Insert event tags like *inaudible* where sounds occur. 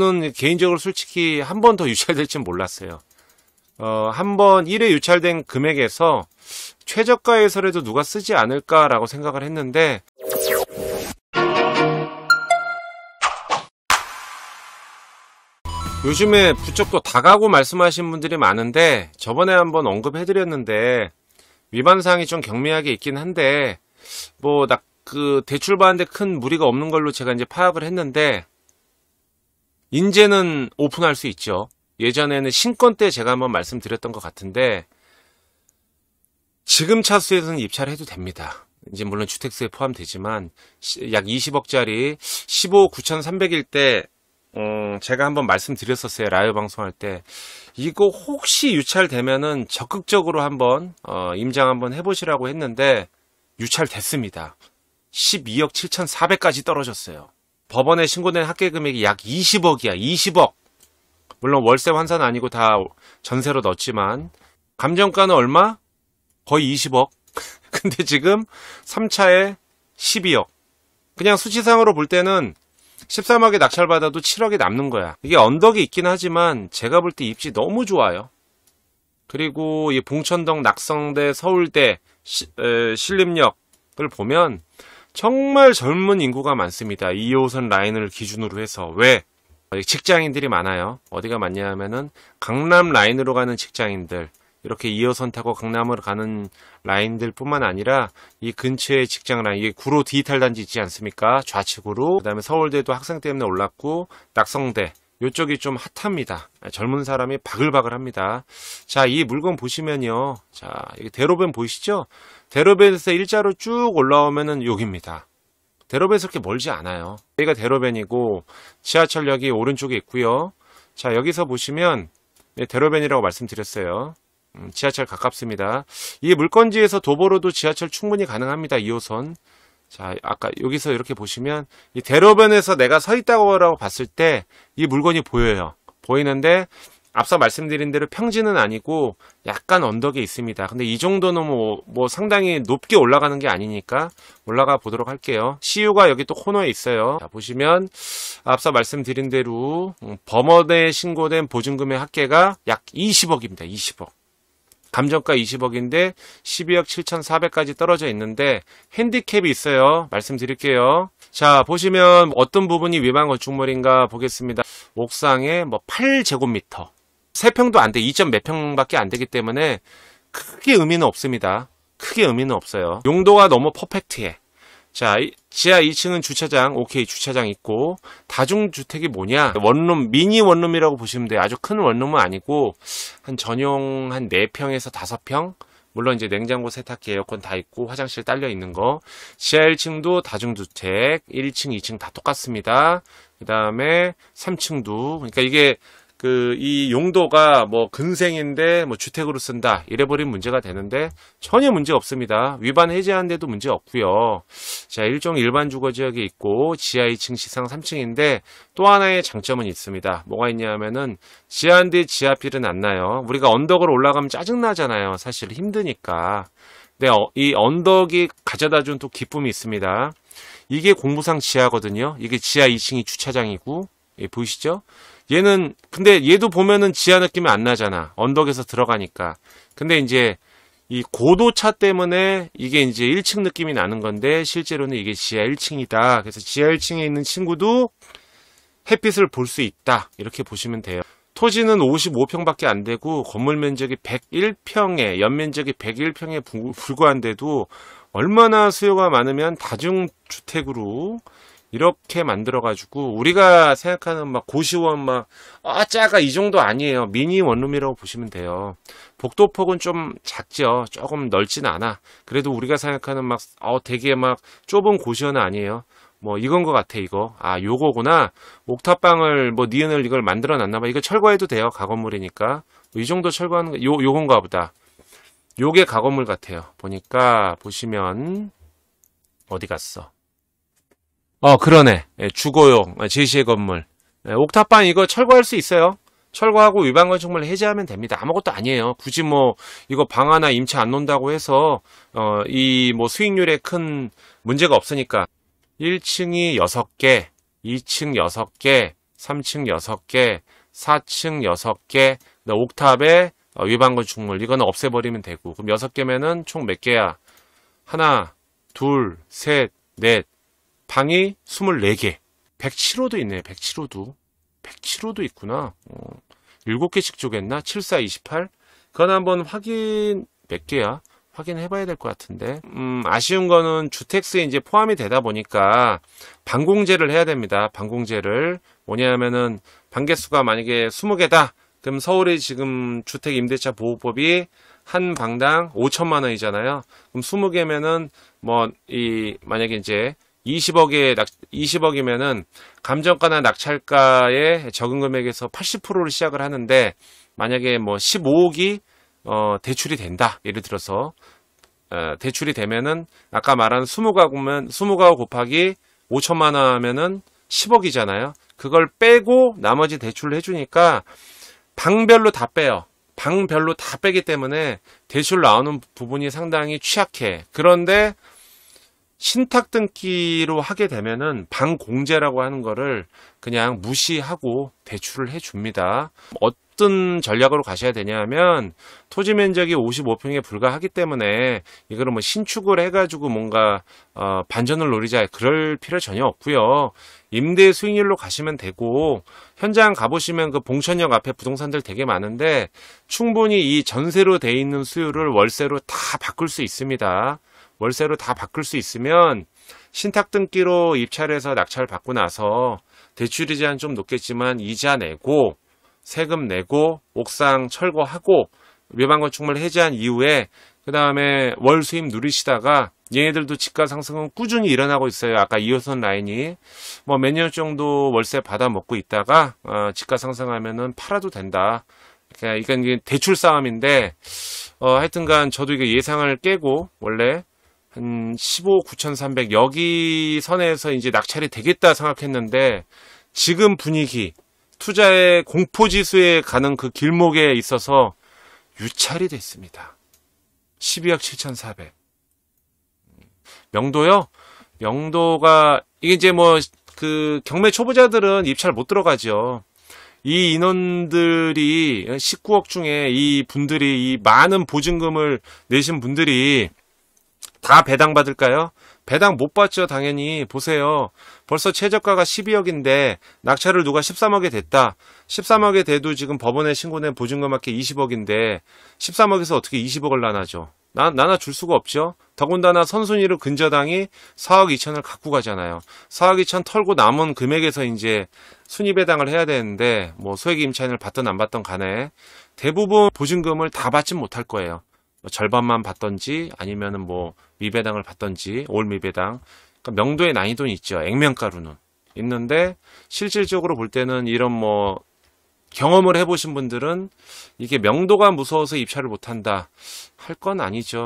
저는 개인적으로 솔직히 한 번 더 *laughs* 유찰될지 몰랐어요. 어, 한번 1회 유찰된 금액에서 최저가에서라도 누가 쓰지 않을까라고 생각을 했는데 요즘에 부쩍 또 다가고 말씀하신 분들이 많은데 저번에 한 번 언급해드렸는데 위반사항이 좀 경미하게 있긴 한데 뭐 나 그 대출 받는데 큰 무리가 없는 걸로 제가 이제 파악을 했는데 이제는 오픈할 수 있죠. 예전에는 신권 때 제가 한번 말씀드렸던 것 같은데 지금 차수에서는 입찰 해도 됩니다. 이제 물론 주택수에 포함되지만 약 20억짜리 15 9,300일 때 음, 제가 한번 말씀드렸었어요. 라이브 방송할 때. 이거 혹시 유찰되면은 적극적으로 한번, 어, 임장 한번 해보시라고 했는데, 유찰됐습니다. 12억 7,400까지 떨어졌어요. 법원에 신고된 학계 금액이 약 20억이야. 20억. 물론 월세 환산 아니고 다 전세로 넣었지만 감정가는 얼마? 거의 20억. *laughs* 근데 지금 3차에 12억. 그냥 수치상으로 볼 때는 13억에 낙찰받아도 7억이 남는 거야. 이게 언덕이 있긴 하지만 제가 볼 때 입지 너무 좋아요. 그리고 이 봉천동 낙성대 서울대 시, 에, 신림역을 보면 정말 젊은 인구가 많습니다. 2호선 라인을 기준으로 해서. 왜? 직장인들이 많아요. 어디가 많냐 하면은 강남 라인으로 가는 직장인들. 이렇게 2호선 타고 강남으로 가는 라인들 뿐만 아니라 이 근처의 직장 라인, 이게 구로 디지털 단지 있지 않습니까? 좌측으로. 그 다음에 서울대도 학생 때문에 올랐고, 낙성대. 요쪽이 좀 핫합니다. 아, 젊은 사람이 바글바글합니다. 자, 이 물건 보시면요. 자, 여기 대로변 보이시죠? 대로변에서 일자로 쭉 올라오면은 여기입니다. 대로변에서 그렇게 멀지 않아요. 여기가 대로변이고 지하철역이 오른쪽에 있고요. 자, 여기서 보시면 네, 대로변이라고 말씀드렸어요. 음, 지하철 가깝습니다. 이 물건지에서 도보로도 지하철 충분히 가능합니다. 2호선. 자, 아까 여기서 이렇게 보시면 이 대로변에서 내가 서 있다고 봤을 때 이 물건이 보여요. 보이는데 앞서 말씀드린 대로 평지는 아니고 약간 언덕에 있습니다. 근데 이 정도는 뭐, 뭐 상당히 높게 올라가는 게 아니니까 올라가 보도록 할게요. CU가 여기 또 코너에 있어요. 자, 보시면 앞서 말씀드린 대로 음, 범어대에 신고된 보증금의 합계가 약 20억입니다. 20억. 감정가 20억인데 12억 7,400까지 떨어져 있는데 핸디캡이 있어요. 말씀드릴게요. 자 보시면 어떤 부분이 위반 건축물인가 보겠습니다. 옥상에 뭐 8제곱미터 3평도 안 돼. 2점 몇 평밖에 안 되기 때문에 크게 의미는 없습니다. 크게 의미는 없어요. 용도가 너무 퍼펙트해. 자, 지하 2층은 주차장, 오케이, 주차장 있고, 다중주택이 뭐냐? 원룸, 미니 원룸이라고 보시면 돼요. 아주 큰 원룸은 아니고, 한 전용 한 4평에서 5평? 물론 이제 냉장고, 세탁기, 에어컨 다 있고, 화장실 딸려 있는 거. 지하 1층도 다중주택, 1층, 2층 다 똑같습니다. 그 다음에 3층도, 그러니까 이게 그이 용도가 뭐 근생인데 뭐 주택으로 쓴다 이래버린 문제가 되는데 전혀 문제 없습니다. 위반 해제한데도 문제 없고요. 자 일종 일반 주거지역에 있고 지하 2층 시상 3층인데 또 하나의 장점은 있습니다. 뭐가 있냐면은 지하인데 지하필은 안 나요. 우리가 언덕을 올라가면 짜증나잖아요. 사실 힘드니까. 근데 어, 이 언덕이 가져다 준 또 기쁨이 있습니다. 이게 공부상 지하거든요. 이게 지하 2층이 주차장이고 예, 보이시죠? 얘는 근데 얘도 보면은 지하 느낌이 안 나잖아. 언덕에서 들어가니까. 근데 이제 이 고도차 때문에 이게 이제 1층 느낌이 나는 건데 실제로는 이게 지하 1층이다. 그래서 지하 1층에 있는 친구도 햇빛을 볼 수 있다. 이렇게 보시면 돼요. 토지는 55평밖에 안 되고 건물 면적이 101평에 연면적이 101평에 불과한데도 얼마나 수요가 많으면 다중주택으로 이렇게 만들어가지고 우리가 생각하는 막 고시원 막 아, 짜가 이 정도 아니에요. 미니 원룸이라고 보시면 돼요. 복도폭은 좀 작죠. 조금 넓진 않아. 그래도 우리가 생각하는 막 어, 되게 막 좁은 고시원은 아니에요. 뭐 이건 것 같아 이거 아 요거구나 옥탑방을 뭐 니은을 이걸 만들어 놨나봐 이거 철거해도 돼요 가건물이니까 뭐 이 정도 철거하는 거, 요 요건가 보다 요게 가건물 같아요 보니까 보시면 어디 갔어 어 그러네 예, 주거용 예, 제시의 건물 예, 옥탑방 이거 철거할 수 있어요 철거하고 위반 건축물 해제하면 됩니다 아무것도 아니에요 굳이 뭐 이거 방 하나 임차 안 논다고 해서 어, 이 뭐 수익률에 큰 문제가 없으니까 1층이 6개 2층 6개 3층 6개 4층 6개 옥탑에 어, 위반 건축물 이거는 없애버리면 되고 그럼 6개면은 총 몇 개야 하나 둘셋넷 방이 24개. 107호도 있네, 107호도. 107호도 있구나. 어, 7개씩 쪼갰나? 74, 28? 그건 한번 확인, 몇 개야? 확인해 봐야 될 것 같은데. 음, 아쉬운 거는 주택수에 이제 포함이 되다 보니까 방공제를 해야 됩니다. 방공제를. 뭐냐면은 방개수가 만약에 20개다. 그럼 서울의 지금 주택 임대차 보호법이 한 방당 5천만 원이잖아요. 그럼 20개면은 뭐 이 만약에 이제 20억에 낙, 20억이면은 감정가나 낙찰가의 적은 금액에서 80%를 시작을 하는데 만약에 뭐 15억이 어, 대출이 된다. 예를 들어서 어, 대출이 되면은 아까 말한 20가구면 20가구 곱하기 5천만 원 하면은 10억이잖아요. 그걸 빼고 나머지 대출을 해주니까 방별로 다 빼요. 방별로 다 빼기 때문에 대출 나오는 부분이 상당히 취약해. 그런데 신탁 등기로 하게 되면은 방공제라고 하는 거를 그냥 무시하고 대출을 해 줍니다. 어떤 전략으로 가셔야 되냐면 토지 면적이 55평에 불과하기 때문에 이거를 뭐 신축을 해가지고 뭔가 어, 반전을 노리자 그럴 필요 전혀 없고요. 임대 수익률로 가시면 되고 현장 가보시면 그 봉천역 앞에 부동산들 되게 많은데 충분히 이 전세로 돼 있는 수요를 월세로 다 바꿀 수 있습니다. 월세로 다 바꿀 수 있으면 신탁 등기로 입찰해서 낙찰 받고 나서 대출 이 제한 좀 높겠지만 이자 내고 세금 내고 옥상 철거하고 외방 건축물 해제한 이후에 그 다음에 월 수입 누리시다가 얘네들도 집가 상승은 꾸준히 일어나고 있어요. 아까 2호선 라인이 뭐 몇 년 정도 월세 받아 먹고 있다가 어, 집가 상승하면은 팔아도 된다. 그러니까 이게 대출 싸움인데 어, 하여튼간 저도 이게 예상을 깨고 원래 한 15, 9,300 여기 선에서 이제 낙찰이 되겠다 생각했는데 지금 분위기, 투자의 공포지수에 가는 그 길목에 있어서 유찰이 됐습니다. 12억 7,400. 명도요? 명도가 이게 이제 뭐 그 경매 초보자들은 입찰 못 들어가죠. 이 인원들이 19억 중에 이 분들이 이 많은 보증금을 내신 분들이 다 배당 받을까요? 배당 못 받죠 당연히 보세요 벌써 최저가가 12억인데 낙찰을 누가 13억에 됐다 13억에 돼도 지금 법원에 신고된 보증금 합계 20억인데 13억에서 어떻게 20억을 나눠줘 나, 나눠 줄 수가 없죠 더군다나 선순위로 근저당이 4억 2천을 갖고 가잖아요 4억 2천 털고 남은 금액에서 이제 순위 배당을 해야 되는데 뭐 소액 임차인을 받든 안 받든 간에 대부분 보증금을 다 받진 못할 거예요 뭐 절반만 받던지 아니면은 뭐 미배당을 받던지 올 미배당 그러니까 명도의 난이도는 있죠. 액면가루는 있는데 실질적으로 볼 때는 이런 뭐 경험을 해보신 분들은 이게 명도가 무서워서 입찰을 못한다 할 건 아니죠.